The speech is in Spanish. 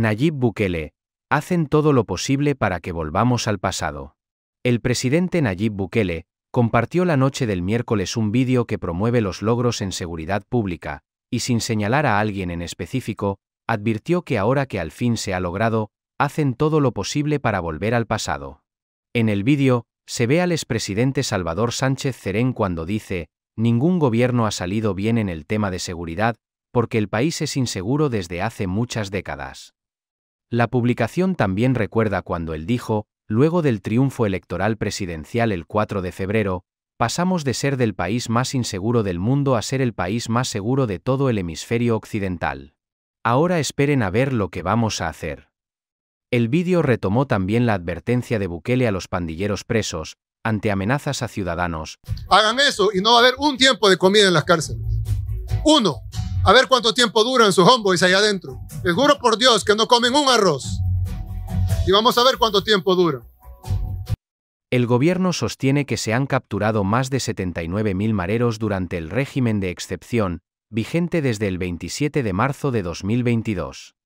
Nayib Bukele, hacen todo lo posible para que volvamos al pasado. El presidente Nayib Bukele compartió la noche del miércoles un vídeo que promueve los logros en seguridad pública, y sin señalar a alguien en específico, advirtió que ahora que al fin se ha logrado, hacen todo lo posible para volver al pasado. En el vídeo, se ve al expresidente Salvador Sánchez Cerén cuando dice, ningún gobierno ha salido bien en el tema de seguridad, porque el país es inseguro desde hace muchas décadas. La publicación también recuerda cuando él dijo, luego del triunfo electoral presidencial el 4 de febrero, pasamos de ser del país más inseguro del mundo a ser el país más seguro de todo el hemisferio occidental. Ahora esperen a ver lo que vamos a hacer. El vídeo retomó también la advertencia de Bukele a los pandilleros presos, ante amenazas a ciudadanos. Hagan eso y no va a haber un tiempo de comida en las cárceles. Uno, a ver cuánto tiempo duran sus homeboys allá adentro. Les por Dios que no comen un arroz. Y vamos a ver cuánto tiempo dura. El gobierno sostiene que se han capturado más de 79.000 mareros durante el régimen de excepción, vigente desde el 27 de marzo de 2022.